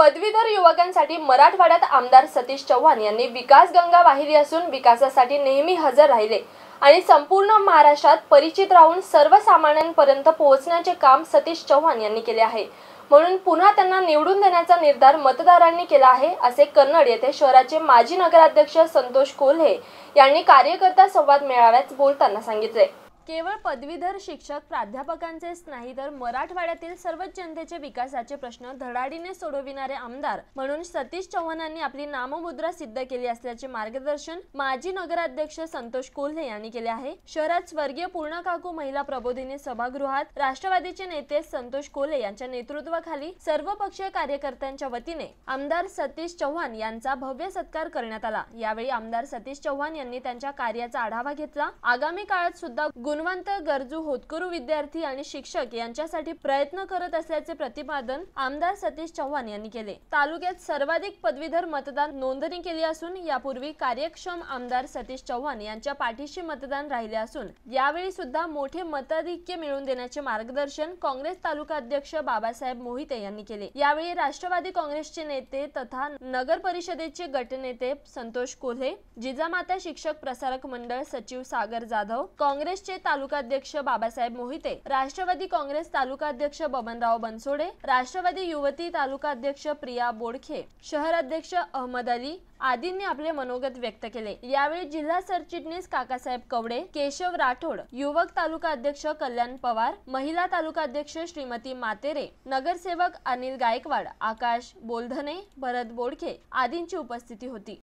पदवीधर युवकांसाठी मराठवाड्यात आमदार सतीश चव्हाण यांनी विकास गंगा वाहिली असून विकासासाठी नेहमी हजर राहिले आणि संपूर्ण महाराष्ट्रात परिचित राहून सर्वसामान्यांपर्यंत पोहोचण्याचे काम सतीश चव्हाण यांनी केले आहे म्हणून पुन्हा त्यांना निवडून देण्याचा निर्धार मतदारांनी केला आहे असे कन्नड येथे शहराचे माजी नगराध्यक्ष संतोष कोल्हे यांनी कार्यकर्ता संवाद मेळाव्यात बोलताना सांगितले केवळ पदवीधर शिक्षक प्राध्यापकांचेच नाही तर मराठवाड्यातील सर्वच जनतेचे विकासाचे प्रश्न धडाडीने सोडविणारे आमदार म्हणून सतीश चव्हाणांनी आपली नाममुद्रा सिद्ध केली असल्याचे मार्गदर्शन माजी नगराध्यक्ष संतोष कोल्हे यांनी केले आहे शहरात स्वर्गीय पूर्णकाकू महिला प्रबोधिनी सभागृहात राष्ट्रवादीचे नेते संतोष कोल्हे यांच्या नेतृत्वाखाली सर्वपक्षीय कार्यकर्त्यांच्या वतीने आमदार सतीश चव्हाण यांचा भव्य सत्कार करण्यात आला यावेळी आमदार सतीश चव्हाण यांनी त्यांच्या कार्याचा आढावा घेतला आगामी काळात सुद्धा गुण गुणवंत गरजू होतकरू विद्यार्थी आणि शिक्षक यांच्यासाठी प्रयत्न करत असल्याचे प्रतिपादन आमदार सतीश चव्हाण यांनी केले तालुक्यात सर्वाधिक पदवीधर मतदान नोंदणी केली असून यापूर्वी कार्यक्षम आमदार सतीश चव्हाण यांच्या पाठीशी मतदान राहिले असून यावेळी सुद्धा मोठे मताधिक्य मिळवून देण्याचे मार्गदर्शन काँग्रेस तालुका अध्यक्ष बाबासाहेब मोहिते यांनी केले यावेळी राष्ट्रवादी काँग्रेसचे नेते तथा नगर परिषदेचे गटनेते संतोष कोल्हे जिजामाता शिक्षक प्रसारक मंडळ सचिव सागर जाधव काँग्रेसचे तालुकाध्यक्ष बाबासाहेब मोहिते राष्ट्रवादी काँग्रेस तालुकाध्यक्ष बबनराव बनसोडे राष्ट्रवादी युवती तालुकाध्यक्ष प्रिया बोडखे शहराध्यक्ष अहमद अली आदींनी आपले मनोगत व्यक्त केले यावेळी जिल्हा सरचिटणीस काकासाहेब कवडे केशव राठोड युवक तालुका अध्यक्ष कल्याण पवार महिला तालुका अध्यक्ष श्रीमती मातेरे नगरसेवक अनिल गायकवाड आकाश बोलधने भरत बोडखे आदींची उपस्थिती होती